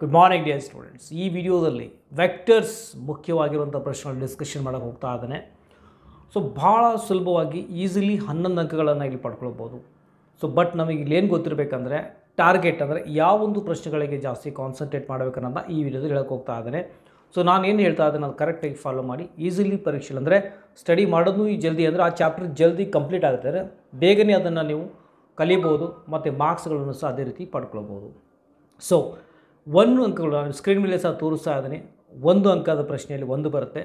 good morning dear students ಈ ವಿಡಿಯೋದಲ್ಲಿ vectors ಮುಖ್ಯವಾಗಿರುವಂಥ ಪ್ರಶ್ನೆಗಳು ಡಿಸ್ಕಷನ್ ಮಾಡಕ್ಕೆ ಹೋಗ್ತಾ ಇದ್ದಾನೆ ಸೊ ಭಾಳ ಸುಲಭವಾಗಿ ಈಸಿಲಿ ಹನ್ನೊಂದು ಅಂಕಗಳನ್ನು ಇಲ್ಲಿ ಪಡ್ಕೊಳ್ಬೋದು ಸೊ ಬಟ್ ನಮಗೆ ಏನು ಗೊತ್ತಿರಬೇಕಂದ್ರೆ ಟಾರ್ಗೆಟ್ ಅಂದರೆ ಯಾವೊಂದು ಪ್ರಶ್ನೆಗಳಿಗೆ ಜಾಸ್ತಿ ಕಾನ್ಸಂಟ್ರೇಟ್ ಮಾಡಬೇಕನ್ನೋದನ್ನ ಈ ವಿಡಿಯೋದಲ್ಲಿ ಹೇಳಕ್ಕೆ ಹೋಗ್ತಾ ಇದ್ದಾನೆ ಸೊ ನಾನೇನು ಹೇಳ್ತಾ ಇದ್ದೇನೆ ಅದು ಕರೆಕ್ಟಾಗಿ ಫಾಲೋ ಮಾಡಿ ಈಸಿಲಿ ಪರೀಕ್ಷೆ ಅಂದರೆ ಸ್ಟಡಿ ಮಾಡೋದು ಜಲ್ದಿ ಅಂದರೆ ಆ ಚಾಪ್ಟರ್ ಜಲ್ದಿ ಕಂಪ್ಲೀಟ್ ಆಗುತ್ತೆ ಬೇಗನೆ ಅದನ್ನು ನೀವು ಕಲಿಬೋದು ಮತ್ತು ಮಾರ್ಕ್ಸ್ಗಳನ್ನು ಸಹ ಅದೇ ರೀತಿ ಪಡ್ಕೊಳ್ಬೋದು ಸೊ ಒಂದು ಅಂಕಗಳು ನಾನು ಸ್ಕ್ರೀನ್ ಮೇಲೆ ಸಹ ತೋರಿಸ್ತಾ ಇದ್ದೀನಿ ಒಂದು ಅಂಕದ ಪ್ರಶ್ನೆಯಲ್ಲಿ ಒಂದು ಬರುತ್ತೆ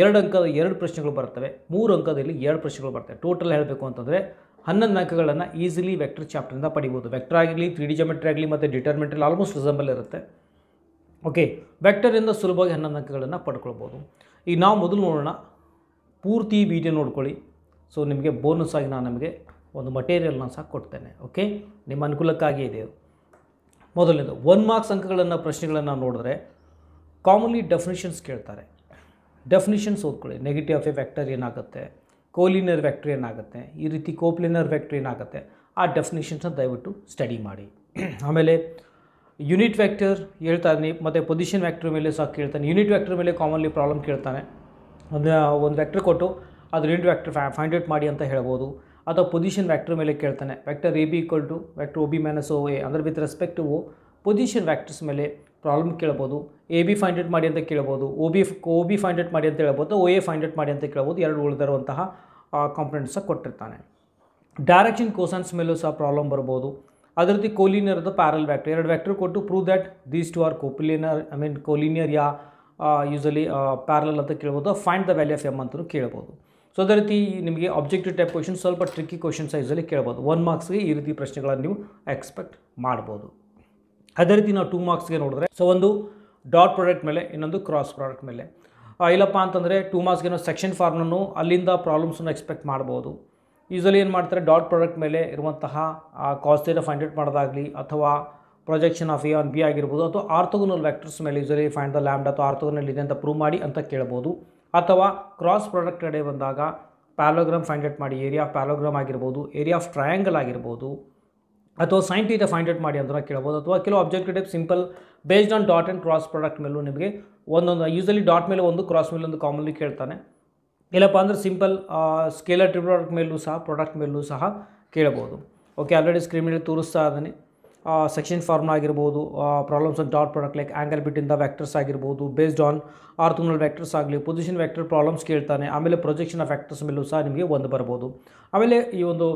ಎರಡು ಅಂಕದ ಎರಡು ಪ್ರಶ್ನೆಗಳು ಬರ್ತವೆ ಮೂರು ಅಂಕದಲ್ಲಿ ಎರಡು ಪ್ರಶ್ನೆಗಳು ಬರ್ತವೆ ಟೋಟಲ್ ಹೇಳಬೇಕು ಅಂತಂದರೆ ಹನ್ನೊಂದು ಅಂಕಗಳನ್ನು ಈಸಿಲಿ ವೆಕ್ಟರ್ ಚಾಪ್ಟ್ರಿಂದ ಪಡಿಬೋದು ವೆಕ್ಟರ್ ಆಗಲಿ ತ್ರೀ ಡಿ ಜಮೆಟ್ರಿ ಆಗಲಿ ಮತ್ತು ಡಿಟರ್ಮೆಂಟ್ರಲ್ಲಿ ಆಲ್ಮೋಸ್ಟ್ ರಿಸಂಬಲ್ ಇರುತ್ತೆ ಓಕೆ ವೆಕ್ಟರಿಂದ ಸುಲಭವಾಗಿ ಹನ್ನೊಂದು ಅಂಕಗಳನ್ನು ಪಡ್ಕೊಳ್ಬೋದು ಈಗ ನಾವು ಮೊದಲು ನೋಡೋಣ ಪೂರ್ತಿ ವಿಡಿಯೋ ನೋಡ್ಕೊಳ್ಳಿ ಸೊ ನಿಮಗೆ ಬೋನಸ್ ಆಗಿ ನಾನು ನಿಮಗೆ ಒಂದು ಮಟೀರಿಯಲ್ನ ಸಹ ಕೊಡ್ತೇನೆ ಓಕೆ ನಿಮ್ಮ ಅನುಕೂಲಕ್ಕಾಗಿ ಇದೆ ಮೊದಲನೇದು ಒನ್ ಮಾರ್ಕ್ಸ್ ಅಂಕಗಳನ್ನು ಪ್ರಶ್ನೆಗಳನ್ನು ನೋಡಿದ್ರೆ ಕಾಮನ್ಲಿ ಡೆಫಿನಿಷನ್ಸ್ ಕೇಳ್ತಾರೆ ಡೆಫಿನಿಷನ್ಸ್ ಓದ್ಕೊಳ್ಳಿ ನೆಗೆಟಿವ್ ಆಫ್ ಎ ವ್ಯಾಕ್ಟರ್ ಏನಾಗುತ್ತೆ ಕೋಲಿನರ್ ವ್ಯಾಕ್ಟರ್ ಏನಾಗುತ್ತೆ ಈ ರೀತಿ ಕೋಪ್ಲಿನರ್ ವ್ಯಾಕ್ಟರ್ ಏನಾಗುತ್ತೆ ಆ ಡೆಫಿನಿಷನ್ಸ್ನ ದಯವಿಟ್ಟು ಸ್ಟಡಿ ಮಾಡಿ ಆಮೇಲೆ ಯೂನಿಟ್ ವ್ಯಾಕ್ಟರ್ ಹೇಳ್ತಾನೆ ಮತ್ತು ಪೊಸಿಷನ್ ವ್ಯಾಕ್ಟರ್ ಮೇಲೆ ಸಹ ಕೇಳ್ತಾನೆ ಯೂನಿಟ್ ವ್ಯಾಕ್ಟರ್ ಮೇಲೆ ಕಾಮನ್ಲಿ ಪ್ರಾಬ್ಲಮ್ ಕೇಳ್ತಾನೆ ಒಂದು ಒಂದು ವ್ಯಾಕ್ಟರ್ ಕೊಟ್ಟು ಅದು ಯೂನಿಟ್ ವ್ಯಾಕ್ಟರ್ ಫೈಂಡ್ ಔಟ್ ಮಾಡಿ ಅಂತ ಹೇಳ್ಬೋದು ಅಥವಾ ಪೊಸಿಷನ್ ವ್ಯಾಕ್ಟರ್ ಮೇಲೆ ಕೇಳ್ತಾನೆ vector A B equal to vector O B minus O A ಅಂದರೆ with respect to position vectors ಮೇಲೆ ಪ್ರಾಬ್ಲಮ್ ಕೇಳ್ಬೋದು ಎ ಬಿ ಫೈಂಡ್ ಔಟ್ ಮಾಡಿ ಅಂತ ಕೇಳ್ಬೋದು O B O B find out ಮಾಡಿ ಅಂತ ಹೇಳ್ಬೋದು ಓ ಎ ಫೈಂಡ್ ಔಟ್ ಮಾಡಿ ಅಂತ ಕೇಳ್ಬೋದು ಎರಡು ಉಳಿದಿರುವಂತಹ ಕಾಂಪೊನೆಂಟ್ಸ ಕೊಟ್ಟಿರ್ತಾನೆ ಡೈರೆಕ್ಷನ್ ಕೋಸನ್ಸ್ ಮೇಲೂ ಸಹ ಪ್ರಾಬ್ಲಮ್ ಬರ್ಬೋದು ಅದೇ ರೀತಿ ಕೋಲಿನಿಯರ್ ಅದು ಪ್ಯಾರಲ್ ವ್ಯಾಕ್ಟರ್ ಎರಡು ವ್ಯಾಕ್ಟರ್ ಕೊಟ್ಟು prove that these two are coplanar I mean collinear yeah usually parallel ಅಂತ ಕೇಳ್ಬೋದು find the value of M ಅಂತಲೂ ಕೇಳ್ಬೋದು ಸೊ ಅದೇ ರೀತಿ ನಿಮಗೆ ಆಬ್ಜೆಕ್ಟಿವ್ ಟೈಪ್ ಕ್ವೆಶನ್ ಸ್ವಲ್ಪ ಟ್ರಿಕ್ಕಿ ಕ್ವೆಶನ್ ಸೈಜಲ್ಲಿ ಕೇಳ್ಬೋದು ಒನ್ ಮಾರ್ಕ್ಸ್ಗೆ ಈ ರೀತಿ ಪ್ರಶ್ನೆಗಳನ್ನು ನೀವು ಎಕ್ಸ್ಪೆಕ್ಟ್ ಮಾಡ್ಬೋದು ಅದೇ ರೀತಿ ನಾವು ಟೂ ಮಾರ್ಕ್ಸ್ಗೆ ನೋಡಿದ್ರೆ ಸೊ ಒಂದು ಡಾಟ್ ಪ್ರಾಡಕ್ಟ್ ಮೇಲೆ ಇನ್ನೊಂದು ಕ್ರಾಸ್ ಪ್ರಾಡಕ್ಟ್ ಮೇಲೆ ಇಲ್ಲಪ್ಪ ಅಂತಂದರೆ ಟೂ ಮಾರ್ಕ್ಸ್ಗೆ ನಾವು ಸೆಕ್ಷನ್ ಫಾರ್ಮನ್ನು ಅಲ್ಲಿಂದ ಪ್ರಾಬ್ಲಮ್ಸನ್ನು ಎಕ್ಸ್ಪೆಕ್ಟ್ ಮಾಡ್ಬೋದು ಈಸಲಿ ಏನು ಮಾಡ್ತಾರೆ ಡಾಟ್ ಪ್ರಾಡಕ್ಟ್ ಮೇಲೆ ಇರುವಂತಹ ಕಾಸ್ಟೇನ ಫೈಂಡ್ ಔಟ್ ಮಾಡೋದಾಗಲಿ ಅಥವಾ projection of A on B ಆಗಿರ್ಬೋದು ಅಥವಾ ಆರ್ಥೋಗನಲ್ ವ್ಯಾಕ್ಟರ್ಸ್ ಮೇಲೆ ಯೂಸಲಿ ಫೈಂಡ್ ದ ಲ್ಯಾಂಡ್ ಅಥವಾ ಆರ್ಥೋಗನಲ್ಲಿ ಇದೆ ಅಂತ ಪ್ರೂವ್ ಮಾಡಿ ಅಂತ ಕೇಳ್ಬೋದು ಅಥವಾ ಕ್ರಾಸ್ ಪ್ರಾಡಕ್ಟ್ ಕಡೆ ಬಂದಾಗ ಪ್ಯಾಲೋಗ್ರಾಮ್ ಫೈಂಡ್ ಮಾಡಿ ಏರಿಯಾ ಆಫ್ ಪ್ಯಾಲೋಗ್ರಾಮ್ ಆಗಿರ್ಬೋದು ಏರಿಯಾ ಆಫ್ ಟ್ರಯಾಂಗಲ್ ಆಗಿರ್ಬೋದು ಅಥವಾ ಸೈನ್ ಫೈಂಡ್ ಮಾಡಿ ಅಂತ ಕೇಳ್ಬೋದು ಅಥವಾ ಕೆಲವು object type simple based on dot and cross product ಮೇಲೂ ನಿಮಗೆ ಒಂದೊಂದು ಯೂಸಲಿ ಡಾಟ್ ಮೇಲೆ ಒಂದು ಕ್ರಾಸ್ ಮೇಲೆ ಒಂದು ಕಾಮನ್ಲಿ ಕೇಳ್ತಾನೆ ಇಲ್ಲಪ್ಪ ಅಂದರೆ ಸಿಂಪಲ್ ಸ್ಕೇಲರ್ ಟ್ರಿಪ್ ಪ್ರಾಡಕ್ಟ್ ಮೇಲೂ ಸಹ ಪ್ರಾಡಕ್ಟ್ ಮೇಲೂ ಸಹ ಕೇಳ್ಬೋದು ಓಕೆ ಆಲ್ರೆಡಿ ಸ್ಕ್ರೀನ್ ಮೇಲೆ ತೋರಿಸ್ತಾ ಇದ್ದಾನೆ ಸೆಕ್ಷನ್ ಫಾರ್ಮ್ನ ಆಗಿರ್ಬೋದು problems of dot product like angle ಬಿಟ್ಟಿಂದ ವ್ಯಾಕ್ಟರ್ಸ್ ಆಗಿರ್ಬೋದು ಬೇಸ್ಡ್ ಆನ್ ಆರ್ಥೋನಲ್ ವ್ಯಾಕ್ಟರ್ಸ್ ಆಗಲಿ ಪೊಸಿಷನ್ ವ್ಯಾಕ್ಟರ್ ಪ್ರಾಬ್ಲಮ್ಸ್ ಕೇಳ್ತಾನೆ ಆಮೇಲೆ ಪ್ರೊಜೆಕ್ಷನ್ ಆಫ್ ಆ್ಯಕ್ಟರ್ಸ್ ಮೇಲೂ ಸಹ ನಿಮಗೆ ಒಂದು ಬರ್ಬೋದು ಆಮೇಲೆ ಈ ಒಂದು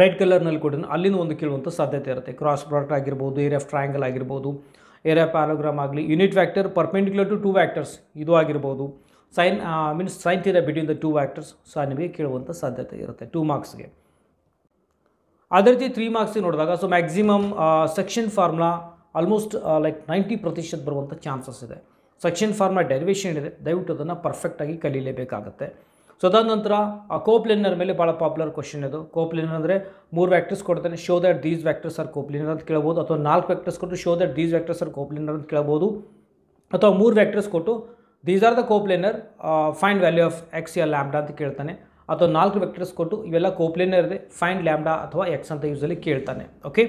ರೈಟ್ ಕಲರ್ನಲ್ಲಿ ಕೊಡೋದು ಅಲ್ಲಿಂದ ಒಂದು ಕೇಳುವಂಥ ಸಾಧ್ಯತೆ ಇರುತ್ತೆ ಕ್ರಾಸ್ ಪ್ರಾಡಕ್ಟ್ ಆಗಿರ್ಬೋದು ಏರಿಯಾ ಆಫ್ ಟ್ರಯಾಂಗಲ್ ಆಗಿರ್ಬೋದು ಏರಿಯಾ ಪ್ಯಾರೋಗ್ರಾಮ್ ಆಗಲಿ unit vector perpendicular to two vectors ಇದು ಆಗಿರ್ಬೋದು sine means sine theta between the two vectors ಸಹ ನಿಮಗೆ ಕೇಳುವಂಥ ಸಾಧ್ಯತೆ ಇರುತ್ತೆ ಟೂ ಮಾರ್ಕ್ಸ್ಗೆ ಅದೇ ರೀತಿ ತ್ರೀ ಮಾರ್ಕ್ಸಿಗೆ ನೋಡಿದಾಗ so maximum section formula almost like ninety ಪ್ರತಿಶತ ಬರುವಂಥ ಚಾನ್ಸಸ್ ಇದೆ ಸೆಕ್ಷನ್ ಫಾರ್ಮುಲಾ ಡೆರಿವೇಷನ್ ಇದೆ ದಯವಿಟ್ಟು ಅದನ್ನು ಪರ್ಫೆಕ್ಟಾಗಿ ಕಲೀಲೇಬೇಕಾಗುತ್ತೆ ಸೊ ಅದಾದ ನಂತರ ಆ ಕೋಪ್ಲಿನರ್ ಮೇಲೆ ಭಾಳ ಪಾಪ್ಯುಲರ್ ಕ್ವಶನ್ ಇದು ಕೋಪ್ಲಿನರ್ ಅಂದರೆ ಮೂರು ವ್ಯಾಕ್ಟರ್ಸ್ ಕೊಡ್ತಾನೆ show that these vectors are coplanar ಅಂತ ಕೇಳ್ಬೋದು ಅಥವಾ ನಾಲ್ಕು ವ್ಯಾಕ್ಟರ್ಸ್ ಕೊಟ್ಟು show that these vectors are coplanar ಅಂತ ಕೇಳ್ಬೋದು ಅಥವಾ ಮೂರು ವ್ಯಾಕ್ಟರ್ಸ್ ಕೊಟ್ಟು these are the coplanar find value of X L lambda ಅಂತ ಕೇಳ್ತಾನೆ ಅಥವಾ ನಾಲ್ಕು ವೆಕ್ಟರ್ಸ್ ಕೊಟ್ಟು ಇವೆಲ್ಲ ಇರದೆ ಫೈಂಡ್ ಲ್ಯಾಮ್ಡಾ ಅಥವಾ ಎಕ್ಸ್ ಅಂತ ಯೂಸಲ್ಲಿ ಕೇಳ್ತಾನೆ ಓಕೆ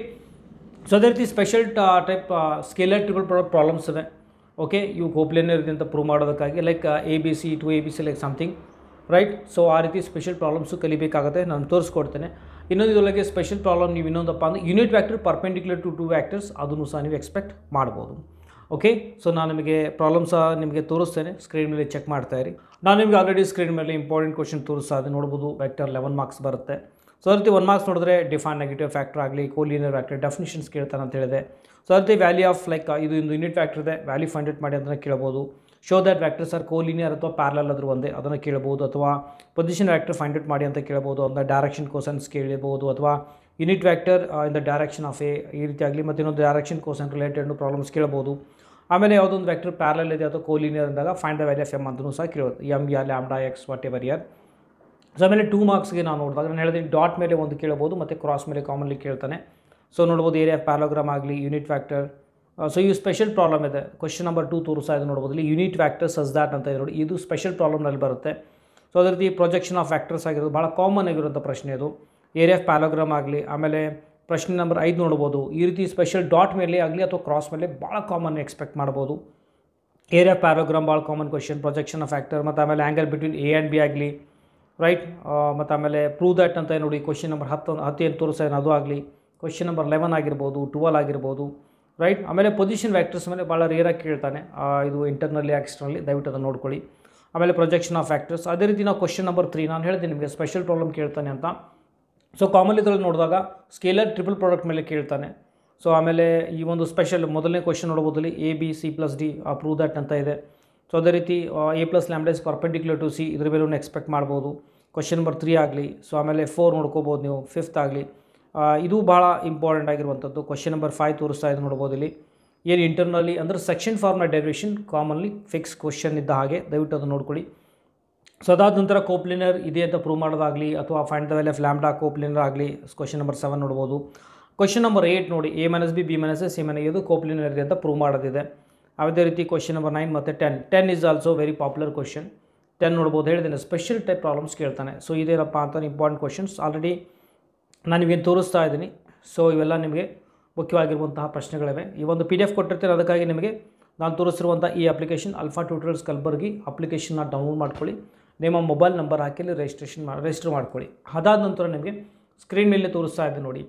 ಸೊ ಅದೇ ರೀತಿ special type scalar product problems ಇದೆ ಓಕೆ ಇವು ಕೋಪ್ಲೇನರ್ ಇದೆ ಅಂತ ಪ್ರೂವ್ ಮಾಡೋದಕ್ಕಾಗಿ like A B C to A B C like something right so ಆ ರೀತಿ ಸ್ಪೆಷಲ್ ಪ್ರಾಬ್ಲಮ್ಸು ಕಲಿಬೇಕಾಗುತ್ತೆ ನಾನು ತೋರಿಸ್ಕೊಡ್ತೇನೆ ಇನ್ನೊಂದು ಇದರೊಳಗೆ ಸ್ಪೆಷಲ್ ಪ್ರಾಬ್ಲಮ್ ನೀವು ಇನ್ನೊಂದಪ್ಪ ಅಂದರೆ unit vector perpendicular to two vectors ಅದನ್ನು ಸಹ ನೀವು ಎಕ್ಸ್ಪೆಕ್ಟ್ ಮಾಡ್ಬೋದು ಓಕೆ ಸೊ ನಾನು ನಿಮಗೆ ಪ್ರಾಬ್ಲಮ್ಸ್ ನಿಮಗೆ ತೋರಿಸ್ತೇನೆ ಸ್ಕ್ರೀನ್ ಮೇಲೆ ಚೆಕ್ ಮಾಡ್ತಾಯಿರಿ ನಾನು ನಿಮಗೆ ಆಲ್ರೆಡಿ ಸ್ಕ್ರೀನ್ ಮೇಲೆ ಇಂಪಾರ್ಟೆಂಟ್ ಕ್ವಶನ್ ತೋರಿಸ್ತಾ ಇದೆ ನೋಡ್ಬೋದು ವ್ಯಾಕ್ಟರ್ ಲೆವೆನ್ ಮಾರ್ಕ್ಸ್ ಬರುತ್ತೆ ಸೊ ಅದೇ ರೀತಿ ಒನ್ ಮಾರ್ಕ್ಸ್ ನೋಡಿದ್ರೆ ಡಿಫೈನ್ ನೆಗೆಟಿವ್ ಫ್ಯಾಕ್ಟರ್ ಆಗಲಿ ಕೋಲಿನಿಯರ್ ಫ್ಯಾಕ್ಟರ್ ಡೆಫಿನಿಷನ್ಸ್ ಕೇಳ್ತಾರೆ ಅಂತ ಹೇಳಿದೆ ಸೊ ಅದೇ ರೀತಿ ವ್ಯಾಲ್ಯೂ ಆಫ್ ಲೈಕ್ ಇದು ಒಂದು ಯೂನಿಟ್ ಫ್ಯಾಕ್ಟರ್ ಇದೆ ವ್ಯಾಲ್ಯೂ ಫೈಂಡ್ ಔಟ್ ಮಾಡಿ ಅದನ್ನು ಕೇಳ್ಬೋದು show that vectors are collinear ಅಥವಾ ಪ್ಯಾರಲಲ್ ಆದರೂ ಒಂದೇ ಅದನ್ನು ಕೇಳ್ಬೋದು ಅಥವಾ ಪೊಸಿಷನ್ ವ್ಯಾಕ್ಟರ್ ಫೈಂಡ್ ಔಟ್ ಮಾಡಿ ಅಂತ ಕೇಳ್ಬೋದು ಅಂದರೆ ಡೈರೆಕ್ಷನ್ ಕೋಸನ್ಸ್ ಕೇಳಿಬೋದು ಅಥವಾ unit vector in the direction of A ಈ ರೀತಿ ಆಗಲಿ ಮತ್ತು ಇನ್ನೊಂದು ಡೈರೆಕ್ಷನ್ ಕೋಸನ್ ರಿಲೇಟೆಡ್ ಪ್ರಾಬ್ಲಮ್ಸ್ ಕೇಳ್ಬೋದು ಆಮೇಲೆ ಯಾವುದೊಂದು ವ್ಯಾಕ್ಟರ್ ಪ್ಯಾರಲ್ ಇದೆ ಅಥವಾ ಕೋಲಿನಿಯರ್ ಅಂದಾಗ find the value of M ಅಂತೂ ಸಹ ಕೇಳೋದು M yeah lambda X whatever ಇಯರ್ ಸೊ ಆಮೇಲೆ ಟೂ ಮಾರ್ಕ್ಸ್ಗೆ ನಾನು ನೋಡಿದಾಗ ನಾನು ಹೇಳಿದೆ ಡಾಟ್ ಮೇಲೆ ಒಂದು ಕೇಳ್ಬೋದು ಮತ್ತು ಕ್ರಾಸ್ ಮೇಲೆ ಕಾಮನ್ಲಿ ಕೇಳ್ತಾನೆ ಸೊ ನೋಡ್ಬೋದು ಏರಿಯಾ ಆಫ್ ಆಗಲಿ ಯೂನಿಟ್ ವ್ಯಾಕ್ಟರ್ ಸೊ ಇವು ಸ್ಪೆಷಲ್ ಪ್ರಾಬ್ಲಮ್ ಇದೆ ಕ್ವಶನ್ ನಂಬರ್ ಟೂ ತೋರಿಸ್ತಾ ಇದೆ ನೋಡ್ಬೋದು ಇಲ್ಲಿ ಯೂನಿಟ್ ವ್ಯಾಕ್ಟರ್ ಅಸ್ ದಾಟ್ ಅಂತ ನೋಡಿ ಇದು ಸ್ಪೆಷಲ್ ಪ್ರಾಬ್ಲಮ್ನಲ್ಲಿ ಬರುತ್ತೆ ಸೊ ಅದೇ ರೀತಿ ಪ್ರೊಜೆಕ್ಷನ್ ಆಫ್ ಫ್ಯಾಕ್ಟರ್ಸ್ ಆಗಿರೋದು ಭಾಳ ಕಾಮನ್ ಆಗಿರುವಂಥ ಪ್ರಶ್ನೆ ಇದು ಏರಿಯಾ ಆಫ್ ಪ್ಯಾಲೋಗ್ರಾಮ್ ಆಗಲಿ ಆಮೇಲೆ ಪ್ರಶ್ನೆ ನಂಬರ್ ಐದು ನೋಡ್ಬೋದು ಈ ರೀತಿ ಸ್ಪೆಷಲ್ ಡಾಟ್ ಮೇಲೆ ಆಗಲಿ ಅಥವಾ ಕ್ರಾಸ್ ಮೇಲೆ ಭಾಳ ಕಾಮನ್ ಎಕ್ಸ್ಪೆಕ್ಟ್ ಮಾಡ್ಬೋದು ಏರಿಯಾ ಪ್ಯಾರೋಗ್ರಾಮ್ ಭಾಳ common question projection of factor ಮತ್ತು ಆಮೇಲೆ angle between A and B ಆಗಲಿ ರೈಟ್ ಮತ್ತು ಆಮೇಲೆ ಪ್ರೂವ್ ದ್ಯಾಟ್ ಅಂತ ನೋಡಿ ಕ್ವಶನ್ ನಂಬರ್ ಹತ್ತು ಹತ್ತು ಏನು ತೋರಿಸ ಅದು ಆಗಲಿ ಕ್ವಶನ್ ನಂಬರ್ ಲೆವೆನ್ ಆಗಿರ್ಬೋದು ಟ್ವೆಲ್ ಆಗಿರ್ಬೋದು ರೈಟ್ ಆಮೇಲೆ ಪೊಸಿಷನ್ ವ್ಯಾಕ್ಟರ್ಸ್ ಮೇಲೆ ಭಾಳ ರೇರಾಗಿ ಕೇಳ್ತಾನೆ ಇದು ಇಂಟರ್ನಲ್ಲಿ ಆಕ್ಸ್ಟರ್ನಲ್ಲಿ ದಯವಿಟ್ಟು ಅದನ್ನು ನೋಡ್ಕೊಳ್ಳಿ ಆಮೇಲೆ ಪ್ರೊಜೆಕ್ಷನ್ ಆಫ್ ಫ್ಯಾಕ್ಟರ್ಸ್ ಅದೇ ರೀತಿ ನಾವು ಕ್ವಶನ್ ನಂಬರ್ ತ್ರೀ ನಾನು ಹೇಳಿದೆ ನಿಮಗೆ ಸ್ಪೆಷಲ್ ಪ್ರಾಬ್ಲಮ್ ಕೇಳ್ತಾನೆ ಅಂತ ಸೊ ಕಾಮನ್ಲಿ ಇದ್ರಲ್ಲಿ ನೋಡಿದಾಗ ಸ್ಕೇಲರ್ ಟ್ರಿಪಲ್ ಪ್ರಾಡಕ್ಟ್ ಮೇಲೆ ಕೇಳ್ತಾನೆ ಸೊ ಆಮೇಲೆ ಈ ಒಂದು ಸ್ಪೆಷಲ್ ಮೊದಲನೇ ಕ್ವಶನ್ ಇಲ್ಲಿ A B C plus D prove that ಅಂತ ಇದೆ ಸೊ ಅದೇ ರೀತಿ A plus lambda perpendicular to C ಇದ್ರ ಮೇಲೂ ಎಕ್ಸ್ಪೆಕ್ಟ್ ಮಾಡ್ಬೋದು ಕ್ವಶನ್ ನಂಬರ್ ತ್ರೀ ಆಗಲಿ ಸೊ ಆಮೇಲೆ ಫೋರ್ ನೋಡ್ಕೋಬೋದು ನೀವು ಫಿಫ್ತ್ ಆಗಲಿ ಇದು ಭಾಳ ಇಂಪಾರ್ಟೆಂಟ್ ಆಗಿರುವಂಥದ್ದು ಕ್ವಶನ್ ನಂಬರ್ ಫೈವ್ ತೋರಿಸ್ತಾ ಇದೆ ನೋಡ್ಬೋದು ಇಲ್ಲಿ ಏನು ಇಂಟರ್ನಲ್ಲಿ ಅಂದರೆ ಸೆಕ್ಷನ್ ಫಾರ್ಮ್ನ ಡೆರಿವೇಷನ್ ಕಾಮನ್ಲಿ ಫಿಕ್ಸ್ ಕ್ವಶನ್ ಇದ್ದ ಹಾಗೆ ದಯವಿಟ್ಟು ಅದು ನೋಡ್ಕೊಳ್ಳಿ ಸೊ ಅದಾದ ನಂತರ ಕೋಪ್ಲಿನರ್ ಇದೆ ಅಂತ ಪ್ರೂವ್ ಮಾಡೋದಾಗಲಿ ಅಥವಾ find the value of coplanar ಆಗಲಿ ಕ್ವಶನ್ ನಂಬರ್ ಸೆವೆನ್ ನೋಡ್ಬೋದು ಕ್ವಶನ್ ನಂಬರ್ ಏಯ್ಟ್ ನೋಡಿ A minus B B minus S A ಇದು ಕೋಪ್ಲಿನರ್ ಇದೆ ಅಂತ ಪ್ರೂವ್ ಮಾಡೋದಿದೆ ಅದೇ ರೀತಿ ಕ್ವಶನ್ ನಂಬರ್ ನೈನ್ ಮತ್ತು ten ten is also very popular question ten ನೋಡ್ಬೋದು ಹೇಳಿದ್ದೇನೆ ಸ್ಪೆಷಲ್ ಟೈಪ್ ಪ್ರಾಬ್ಲಮ್ಸ್ ಕೇಳ್ತಾನೆ ಸೊ ಇದೇನಪ್ಪ ಅಂತ ಇಂಪಾರ್ಟೆಂಟ್ ಕ್ವಶನ್ಸ್ ಆಲ್ರೆಡಿ ನಾನು ನಿಮಗೆ ತೋರಿಸ್ತಾ ಇದ್ದೀನಿ ಸೊ ಇವೆಲ್ಲ ನಿಮಗೆ ಮುಖ್ಯವಾಗಿರುವಂತಹ ಪ್ರಶ್ನೆಗಳಿವೆ ಈ ಒಂದು ಪಿ ಡಿ ಎಫ್ ಕೊಟ್ಟಿರ್ತೀನಿ ಅದಕ್ಕಾಗಿ ನಿಮಗೆ ನಾನು ತೋರಿಸಿರುವಂಥ ಈ ಅಪ್ಲಿಕೇಶನ್ ಅಲ್ಫಾ ಟ್ಯೂಟರ್ಸ್ ಕಲ್ಬರ್ಗಿ ಅಪ್ಲಿಕೇಶನ್ನ ಡೌನ್ಲೋಡ್ ಮಾಡ್ಕೊಳ್ಳಿ ನಿಮ್ಮ ಮೊಬೈಲ್ ನಂಬರ್ ಹಾಕಿ ರಿಜಿಸ್ಟ್ರೇಷನ್ ಮಾಡಿ ರಿಜಿಸ್ಟರ್ ಮಾಡ್ಕೊಳ್ಳಿ ಅದಾದ ನಂತರ ನಿಮಗೆ ಸ್ಕ್ರೀನ್ ಮೇಲೆ ತೋರಿಸ್ತಾ ಇದೆ ನೋಡಿ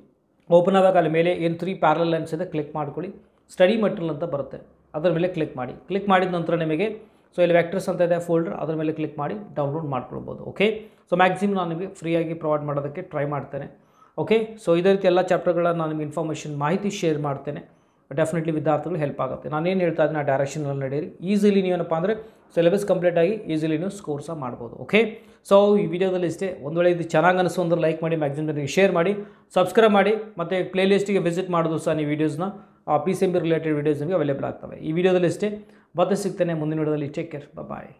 ಓಪನ್ ಆದಾಗ ಅಲ್ಲಿ ಮೇಲೆ ಏನು ತ್ರೀ ಪ್ಯಾರಲ್ ಲೈನ್ಸ್ ಇದೆ ಕ್ಲಿಕ್ ಮಾಡ್ಕೊಳ್ಳಿ ಸ್ಟಡಿ ಮೆಟ್ರಲ್ ಅಂತ ಬರುತ್ತೆ ಅದರ ಮೇಲೆ ಕ್ಲಿಕ್ ಮಾಡಿ ಕ್ಲಿಕ್ ಮಾಡಿದ ನಂತರ ನಿಮಗೆ ಸೊ ಇಲ್ಲಿ ವ್ಯಾಕ್ಟರ್ಸ್ ಅಂತ ಇದೆ ಫೋಲ್ಡರ್ ಅದರ ಮೇಲೆ ಕ್ಲಿಕ್ ಮಾಡಿ ಡೌನ್ಲೋಡ್ ಮಾಡ್ಕೊಳ್ಬೋದು ಓಕೆ ಸೊ ಮ್ಯಾಕ್ಸಿಮಮ್ ನಾನು ನಿಮಗೆ ಫ್ರೀಯಾಗಿ ಪ್ರೊವೈಡ್ ಮಾಡೋದಕ್ಕೆ ಟ್ರೈ ಮಾಡ್ತೇನೆ ಓಕೆ ಸೊ ಇದೇ ರೀತಿ ಎಲ್ಲ ಚಾಪ್ಟರ್ಗಳನ್ನ ನಾನು ನಿಮಗೆ ಇನ್ಫಾರ್ಮೇಷನ್ ಮಾಹಿತಿ ಶೇರ್ ಮಾಡ್ತೇನೆ ಡೆಫಿನೆಟ್ಲಿ ವಿದ್ಯಾರ್ಥಿಗಳು ಹೆಲ್ಪ್ ಆಗುತ್ತೆ ನಾನು ಏನು ಹೇಳ್ತಾ ಇದ್ದೀನಿ ಆ ಡೈರೆಕ್ಷನಲ್ಲಿ ನಡೆಯಿರಿ ಈಸಿಲಿ ನೀವೇನಪ್ಪ ಅಂದರೆ ಸಿಲೆಬಸ್ ಕಂಪ್ಲೀಟಾಗಿ ಆಗಿ ಈಸಿಲಿ ನೀವು ಸ್ಕೋರ್ ಮಾಡ್ಬೋದು ಓಕೆ ಸೊ ಈ ವಿಡಿಯೋದಲ್ಲಿ ಇಷ್ಟೇ ಒಂದು ವೇಳೆ ಇದು ಚೆನ್ನಾಗಿ ಅನಿಸು ಅಂದ್ರೆ ಲೈಕ್ ಮಾಡಿ ಮ್ಯಾಕ್ಸಿಮಮ್ ಶೇರ್ ಮಾಡಿ ಸಬ್ಸ್ಕ್ರೈಬ್ ಮಾಡಿ ಮತ್ತು ಪ್ಲೇ ಲಿಸ್ಟಿಗೆ ವಿಸಿಟ್ ಮಾಡೋದು ಸಹ ನೀವು ವೀಡಿಯೋಸ್ನ P C M B related videos ನಿಮಗೆ ಅವೈಲೇಬಲ್ ಆಗ್ತವೆ ಈ ವಿಡಿಯೋದಲ್ಲಿ ಇಷ್ಟೇ ಮತ್ತೆ ಸಿಗ್ತೇನೆ ಮುಂದಿನ ವಿಡಿಯೋದಲ್ಲಿ ಟೇಕ್ ಕೇರ್ ಬಾಯ್